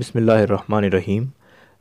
बिसमीम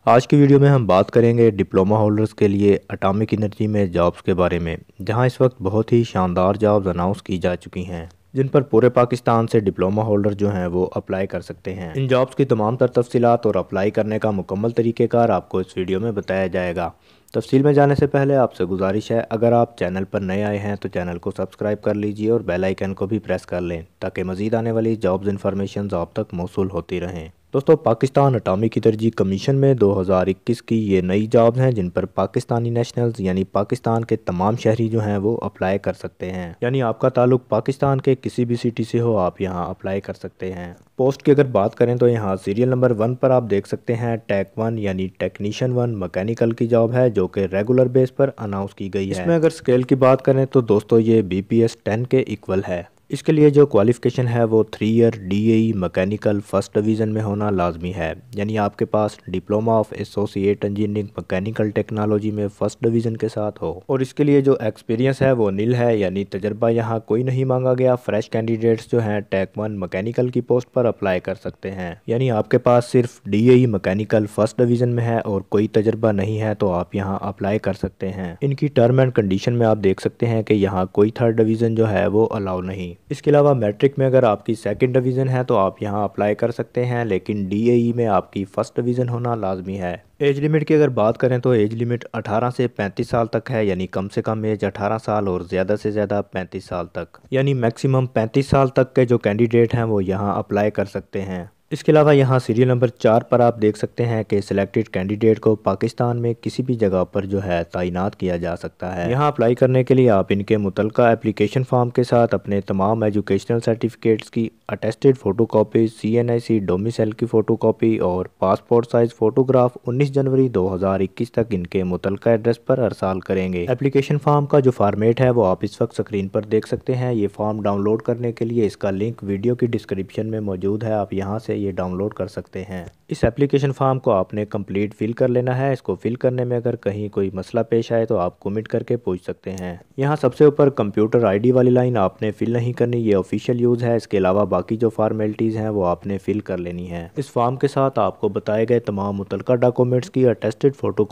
आज की वीडियो में हम बात करेंगे डिप्लोमा होल्डर्स के लिए अटामिक एनर्जी में जॉब्स के बारे में जहां इस वक्त बहुत ही शानदार जॉब्स अनाउंस की जा चुकी हैं जिन पर पूरे पाकिस्तान से डिप्लोमा होल्डर जो हैं वो अप्लाई कर सकते हैं इन जॉब्स की तमाम तर तफसीत और अप्लाई करने का मुकम्मल तरीक़ेकार आपको इस वीडियो में बताया जाएगा तफसील में जाने से पहले आपसे गुजारिश है अगर आप चैनल पर नए आए हैं तो चैनल को सब्सक्राइब कर लीजिए और बेल आइकन को भी प्रेस कर लें ताकि मज़ीद आने वाली जॉब्स इन्फॉर्मेशन आप तक मौसू होती रहें दोस्तों पाकिस्तान अटामिक एनर्जी तरजीह कमीशन में 2021 की ये नई जॉब्स हैं जिन पर पाकिस्तानी नेशनल्स यानी पाकिस्तान के तमाम शहरी जो हैं वो अप्लाई कर सकते हैं यानी आपका ताल्लुक पाकिस्तान के किसी भी सिटी से हो आप यहाँ अप्लाई कर सकते हैं पोस्ट की अगर बात करें तो यहाँ सीरियल नंबर वन पर आप देख सकते हैं टेक वन यानी टेक्नीशियन वन मकैनिकल की जॉब है जो कि रेगुलर बेस पर अनाउंस की गई है इसमें अगर स्केल की बात करें तो दोस्तों ये बी पी के इक्वल है इसके लिए जो क्वालिफ़िकेशन है वो three year A mechanical first division में होना लाजमी है यानी आपके पास diploma of associate engineering mechanical technology में फर्स्ट डिवीज़न के साथ हो और इसके लिए जो एक्सपीरियंस है वो नील है यानी तजर्बा यहाँ कोई नहीं मांगा गया फ्रेश कैंडिडेट्स जो हैं टैक वन मकैनिकल की पोस्ट पर अप्लाई कर सकते हैं यानी आपके पास सिर्फ डी मैकेनिकल फर्स्ट डिवीज़न में है और कोई तजर्बा नहीं है तो आप यहाँ अप्लाई कर सकते हैं इनकी टर्म एंड कंडीशन में आप देख सकते हैं कि यहाँ कोई थर्ड डिवीज़न जो है वो अलाउ नहीं इसके अलावा मैट्रिक में अगर आपकी सेकंड डिवीज़न है तो आप यहाँ अप्लाई कर सकते हैं लेकिन डी e में आपकी फ़र्स्ट डिवीज़न होना लाजमी है एज लिमिट की अगर बात करें तो एज लिमिट 18 से 35 साल तक है यानी कम से कम एज 18 साल और ज़्यादा से ज़्यादा 35 साल तक यानी मैक्सिमम 35 साल तक के जो कैंडिडेट हैं वो यहाँ अप्लाई कर सकते हैं इसके अलावा यहाँ सीरियल नंबर चार पर आप देख सकते हैं कि सिलेक्टेड कैंडिडेट को पाकिस्तान में किसी भी जगह पर जो है तैनात किया जा सकता है यहाँ अप्लाई करने के लिए आप इनके मुतल एप्लीकेशन फॉर्म के साथ अपने तमाम एजुकेशनल सर्टिफिकेट्स की attested photo copy C N I C domicile की फ़ोटो कापी और पासपोर्ट साइज़ फ़ोटोग्राफ उन्नीस जनवरी दो हज़ार इक्कीस तक इनके मुतल एड्रेस पर अरसाल करेंगे एप्लीकेशन फॉर्म का जो फार्मेट है वो आप इस वक्त स्क्रीन पर देख सकते हैं ये फॉर्म डाउनलोड करने के लिए इसका लिंक वीडियो की डिस्क्रिप्शन में मौजूद है आप यहाँ से ये डाउनलोड कर सकते हैं इस एप्लीकेशन फॉर्म को आपने कंप्लीट फिल कर लेना है इसको फिल करने में अगर कहीं कोई मसला पेश आए तो आप कमिट करके पूछ सकते हैं यहाँ सबसे ऊपर कंप्यूटर आईडी वाली लाइन आपने फिल नहीं करनी ये ऑफिशियल यूज़ है इसके अलावा बाकी जो फॉर्मेलिटीज़ हैं वो आपने फिल कर लेनी है इस फॉर्म के साथ आपको बताए गए तमाम मुतलका डॉक्यूमेंट्स की अटेस्टेड फोटो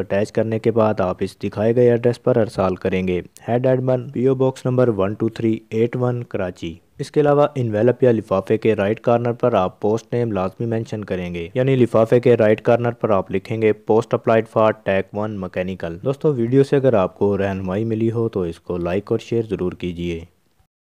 अटैच करने के बाद आप इस दिखाए गए एड्रेस पर अरसाल करेंगे head admin PO box number one Karachi इसके अलावा इन्वेलप या लिफाफे के राइट कार्नर पर आप पोस्ट नेम लाजमी मेंशन करेंगे यानी लिफाफे के राइट कार्नर पर आप लिखेंगे post applied for tech one mechanical दोस्तों वीडियो से अगर आपको रहनमाई मिली हो तो इसको लाइक और शेयर ज़रूर कीजिए